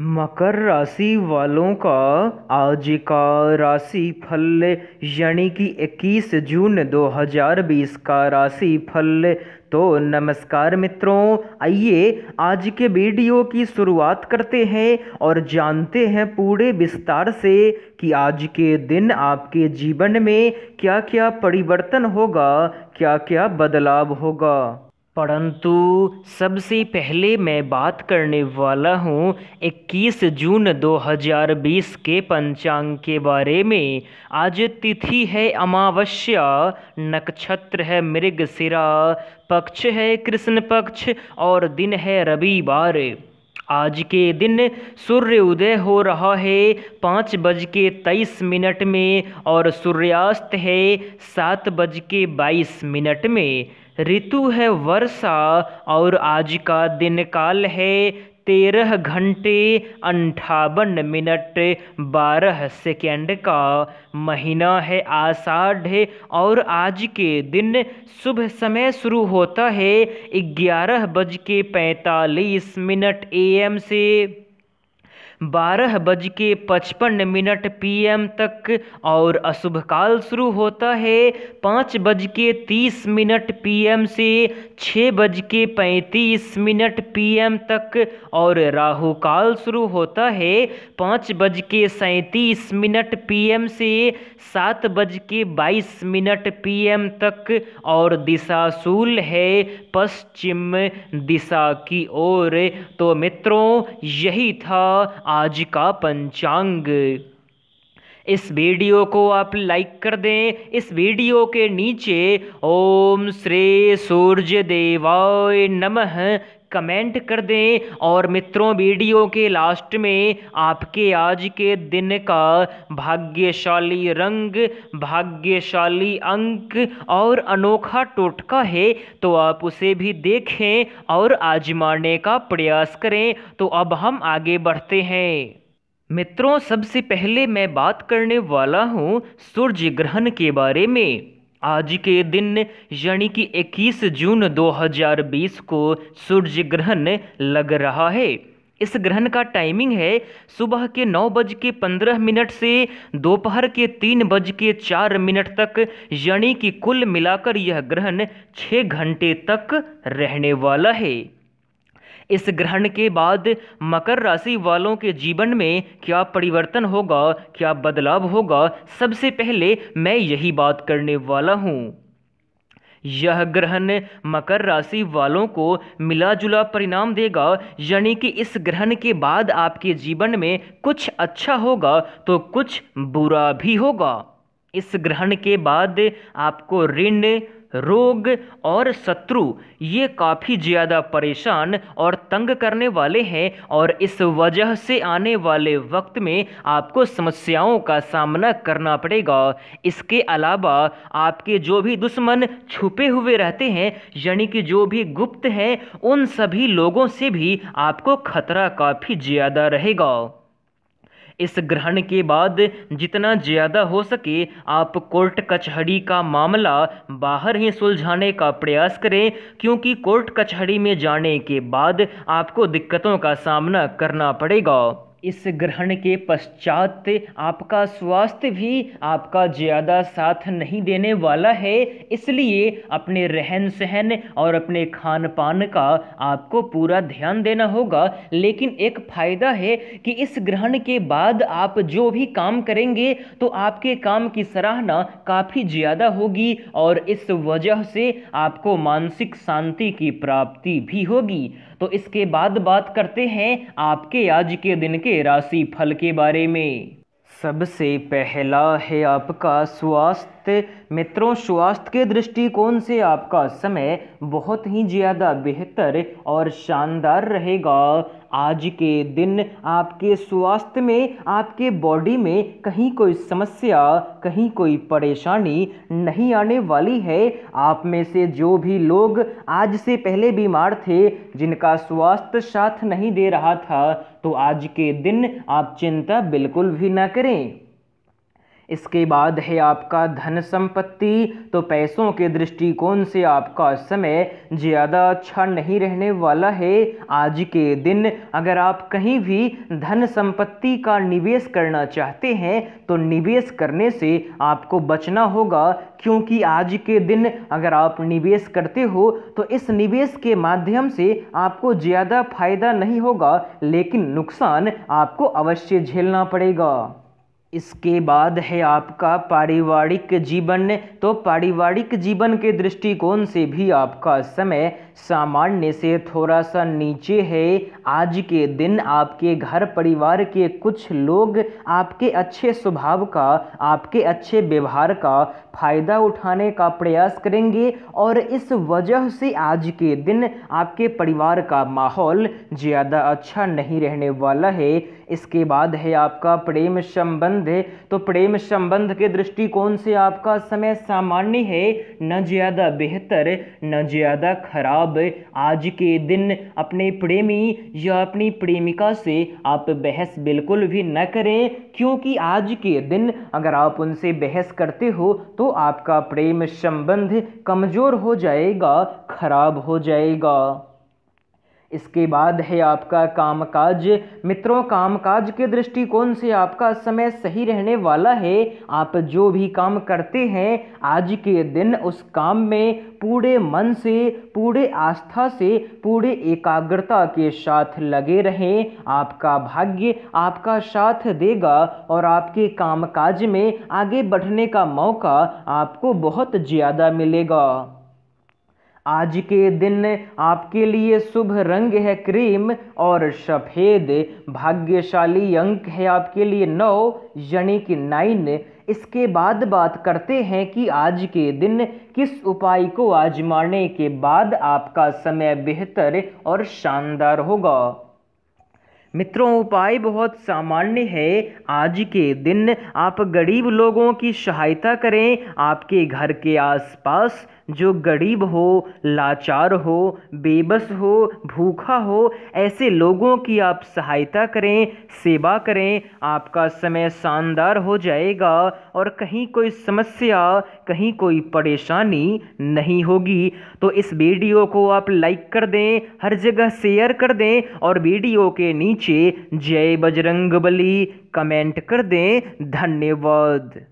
मकर राशि वालों का आज का राशि फल यानी कि 21 जून 2020 का राशि फल तो नमस्कार मित्रों आइए आज के वीडियो की शुरुआत करते हैं और जानते हैं पूरे विस्तार से कि आज के दिन आपके जीवन में क्या क्या परिवर्तन होगा क्या क्या बदलाव होगा परंतु सबसे पहले मैं बात करने वाला हूँ 21 जून 2020 के पंचांग के बारे में आज तिथि है अमावस्या नक्षत्र है मृगशिरा पक्ष है कृष्ण पक्ष और दिन है रविवार आज के दिन सूर्य उदय हो रहा है पाँच बज के तेईस मिनट में और सूर्यास्त है सात बज के बाईस मिनट में ऋतु है वर्षा और आज का दिन काल है तेरह घंटे अंठावन मिनट बारह सेकेंड का महीना है आषाढ़ और आज के दिन शुभ समय शुरू होता है ग्यारह बज के पैंतालीस मिनट ए से बारह बज के पचपन मिनट पी तक और अशुभकाल शुरू होता है पाँच बज के तीस मिनट पी से छः बज के पैंतीस मिनट पी तक और राहु काल शुरू होता है पाँच बज के सैंतीस मिनट पी से सात बज के बाईस मिनट पी तक और दिशाशूल है पश्चिम दिशा की ओर तो मित्रों यही था आज का पंचांग इस वीडियो को आप लाइक कर दें इस वीडियो के नीचे ओम श्री सूर्य देवाय नमः कमेंट कर दें और मित्रों वीडियो के लास्ट में आपके आज के दिन का भाग्यशाली रंग भाग्यशाली अंक और अनोखा टोटका है तो आप उसे भी देखें और आजमाने का प्रयास करें तो अब हम आगे बढ़ते हैं मित्रों सबसे पहले मैं बात करने वाला हूँ सूर्य ग्रहण के बारे में आज के दिन यानी कि 21 जून 2020 को सूर्य ग्रहण लग रहा है इस ग्रहण का टाइमिंग है सुबह के नौ बज के पंद्रह मिनट से दोपहर के तीन बज के चार मिनट तक यानी कि कुल मिलाकर यह ग्रहण छः घंटे तक रहने वाला है इस ग्रहण के बाद मकर राशि वालों के जीवन में क्या परिवर्तन होगा क्या बदलाव होगा सबसे पहले मैं यही बात करने वाला हूँ यह ग्रहण मकर राशि वालों को मिला जुला परिणाम देगा यानी कि इस ग्रहण के बाद आपके जीवन में कुछ अच्छा होगा तो कुछ बुरा भी होगा इस ग्रहण के बाद आपको ऋण रोग और शत्रु ये काफ़ी ज़्यादा परेशान और तंग करने वाले हैं और इस वजह से आने वाले वक्त में आपको समस्याओं का सामना करना पड़ेगा इसके अलावा आपके जो भी दुश्मन छुपे हुए रहते हैं यानी कि जो भी गुप्त हैं उन सभी लोगों से भी आपको खतरा काफ़ी ज़्यादा रहेगा इस ग्रहण के बाद जितना ज़्यादा हो सके आप कोर्ट कचहरी का मामला बाहर ही सुलझाने का प्रयास करें क्योंकि कोर्ट कचहरी में जाने के बाद आपको दिक्कतों का सामना करना पड़ेगा इस ग्रहण के पश्चात आपका स्वास्थ्य भी आपका ज़्यादा साथ नहीं देने वाला है इसलिए अपने रहन सहन और अपने खान पान का आपको पूरा ध्यान देना होगा लेकिन एक फ़ायदा है कि इस ग्रहण के बाद आप जो भी काम करेंगे तो आपके काम की सराहना काफ़ी ज़्यादा होगी और इस वजह से आपको मानसिक शांति की प्राप्ति भी होगी तो इसके बाद बात करते हैं आपके आज के दिन के राशि फल के बारे में सबसे पहला है आपका स्वास्थ्य मित्रों स्वास्थ्य के दृष्टिकोण से आपका समय बहुत ही ज़्यादा बेहतर और शानदार रहेगा आज के दिन आपके स्वास्थ्य में आपके बॉडी में कहीं कोई समस्या कहीं कोई परेशानी नहीं आने वाली है आप में से जो भी लोग आज से पहले बीमार थे जिनका स्वास्थ्य साथ नहीं दे रहा था तो आज के दिन आप चिंता बिल्कुल भी ना करें इसके बाद है आपका धन संपत्ति तो पैसों के दृष्टिकोण से आपका समय ज़्यादा अच्छा नहीं रहने वाला है आज के दिन अगर आप कहीं भी धन संपत्ति का निवेश करना चाहते हैं तो निवेश करने से आपको बचना होगा क्योंकि आज के दिन अगर आप निवेश करते हो तो इस निवेश के माध्यम से आपको ज़्यादा फायदा नहीं होगा लेकिन नुकसान आपको अवश्य झेलना पड़ेगा इसके बाद है आपका पारिवारिक जीवन तो पारिवारिक जीवन के दृष्टिकोण से भी आपका समय सामान्य से थोड़ा सा नीचे है आज के दिन आपके घर परिवार के कुछ लोग आपके अच्छे स्वभाव का आपके अच्छे व्यवहार का फ़ायदा उठाने का प्रयास करेंगे और इस वजह से आज के दिन आपके परिवार का माहौल ज़्यादा अच्छा नहीं रहने वाला है इसके बाद है आपका प्रेम संबंध संबंध है तो प्रेम संबंध के दृष्टिकोण से आपका समय सामान्य है न ज़्यादा बेहतर न ज़्यादा खराब आज के दिन अपने प्रेमी या अपनी प्रेमिका से आप बहस बिल्कुल भी न करें क्योंकि आज के दिन अगर आप उनसे बहस करते हो तो आपका प्रेम संबंध कमज़ोर हो जाएगा खराब हो जाएगा इसके बाद है आपका कामकाज मित्रों कामकाज के दृष्टिकोण से आपका समय सही रहने वाला है आप जो भी काम करते हैं आज के दिन उस काम में पूरे मन से पूरे आस्था से पूरे एकाग्रता के साथ लगे रहें आपका भाग्य आपका साथ देगा और आपके कामकाज में आगे बढ़ने का मौका आपको बहुत ज़्यादा मिलेगा आज के दिन आपके लिए शुभ रंग है क्रीम और सफ़ेद भाग्यशाली अंक है आपके लिए नौ यानी कि नाइन इसके बाद बात करते हैं कि आज के दिन किस उपाय को आजमाने के बाद आपका समय बेहतर और शानदार होगा मित्रों उपाय बहुत सामान्य है आज के दिन आप गरीब लोगों की सहायता करें आपके घर के आसपास जो गरीब हो लाचार हो बेबस हो भूखा हो ऐसे लोगों की आप सहायता करें सेवा करें आपका समय शानदार हो जाएगा और कहीं कोई समस्या कहीं कोई परेशानी नहीं होगी तो इस वीडियो को आप लाइक कर दें हर जगह शेयर कर दें और वीडियो के नीचे जय बजरंगबली कमेंट कर दें धन्यवाद